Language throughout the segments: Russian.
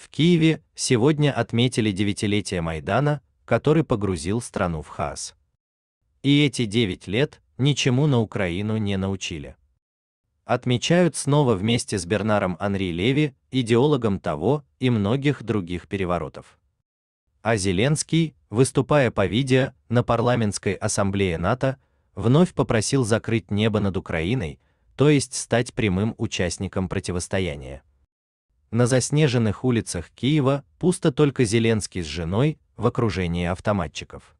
В Киеве сегодня отметили девятилетие Майдана, который погрузил страну в хаос. И эти девять лет ничему на Украину не научили. Отмечают снова вместе с Бернаром Анри Леви, идеологом того и многих других переворотов. А Зеленский, выступая по видео на парламентской ассамблее НАТО, вновь попросил закрыть небо над Украиной, то есть стать прямым участником противостояния. На заснеженных улицах Киева пусто только Зеленский с женой в окружении автоматчиков.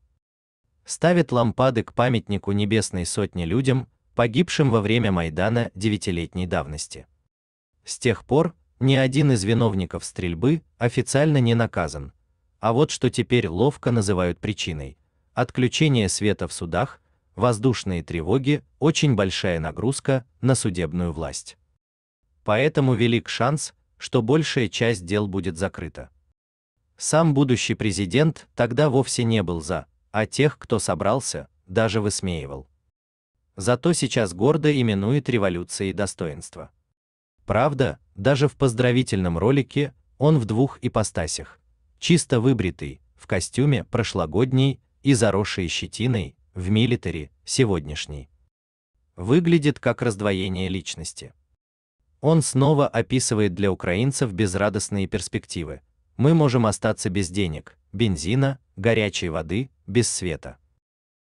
Ставят лампады к памятнику Небесной сотни людям, погибшим во время Майдана девятилетней давности. С тех пор ни один из виновников стрельбы официально не наказан. А вот что теперь ловко называют причиной отключение света в судах, воздушные тревоги, очень большая нагрузка на судебную власть. Поэтому велик шанс, что большая часть дел будет закрыта. Сам будущий президент тогда вовсе не был за, а тех, кто собрался, даже высмеивал. Зато сейчас гордо именует революцией достоинства. Правда, даже в поздравительном ролике он в двух ипостасях: чисто выбритый, в костюме прошлогодней и заросший щетиной, в милитари сегодняшней. Выглядит как раздвоение личности. Он снова описывает для украинцев безрадостные перспективы. Мы можем остаться без денег, бензина, горячей воды, без света.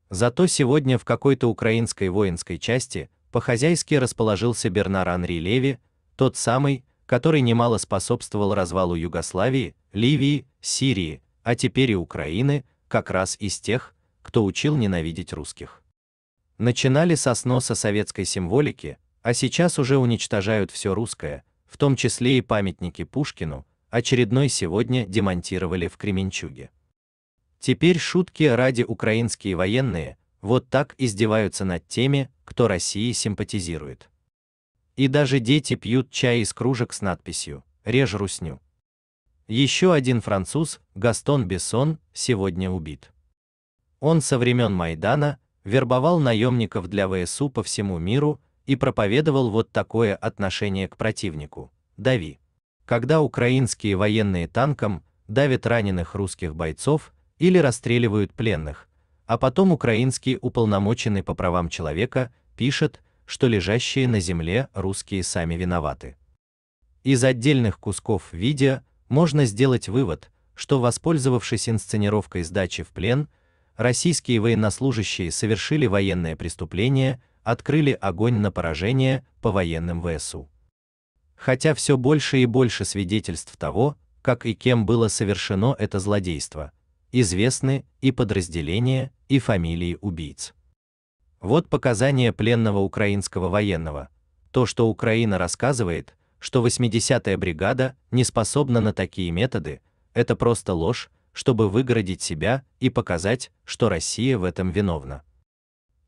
Зато сегодня в какой-то украинской воинской части по-хозяйски расположился Бернар Анри Леви, тот самый, который немало способствовал развалу Югославии, Ливии, Сирии, а теперь и Украины, как раз из тех, кто учил ненавидеть русских. Начинали со сноса советской символики, а сейчас уже уничтожают все русское, в том числе и памятники Пушкину, очередной сегодня демонтировали в Кременчуге. Теперь шутки ради украинские военные вот так издеваются над теми, кто России симпатизирует. И даже дети пьют чай из кружек с надписью «Режь русню». Еще один француз, Гастон Бессон, сегодня убит. Он со времен Майдана вербовал наемников для ВСУ по всему миру и проповедовал вот такое отношение к противнику. Дави. Когда украинские военные танком давят раненых русских бойцов или расстреливают пленных, а потом украинский уполномоченный по правам человека пишет, что лежащие на земле русские сами виноваты. Из отдельных кусков видео можно сделать вывод, что воспользовавшись инсценировкой сдачи в плен, российские военнослужащие совершили военное преступление, открыли огонь на поражение по военным ВСУ. Хотя все больше и больше свидетельств того, как и кем было совершено это злодейство, известны и подразделения, и фамилии убийц. Вот показания пленного украинского военного. То, что Украина рассказывает, что 80-я бригада не способна на такие методы, это просто ложь, чтобы выгородить себя и показать, что Россия в этом виновна.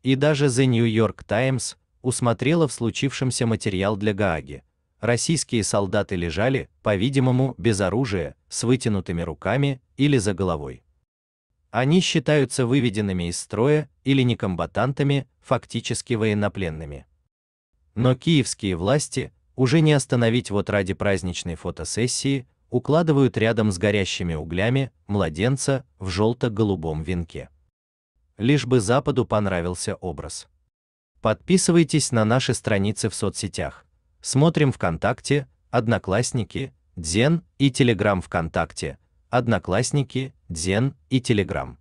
И даже The New York Times усмотрела в случившемся материал для Гааги. Российские солдаты лежали, по-видимому, без оружия, с вытянутыми руками или за головой. Они считаются выведенными из строя или некомбатантами, фактически военнопленными. Но киевские власти уже не остановить вот ради праздничной фотосессии, укладывают рядом с горящими углями младенца в желто голубом венке лишь бы Западу понравился образ. Подписывайтесь на наши страницы в соцсетях. Смотрим ВКонтакте, Одноклассники, Дзен и Телеграм ВКонтакте, Одноклассники, Дзен и Телеграм.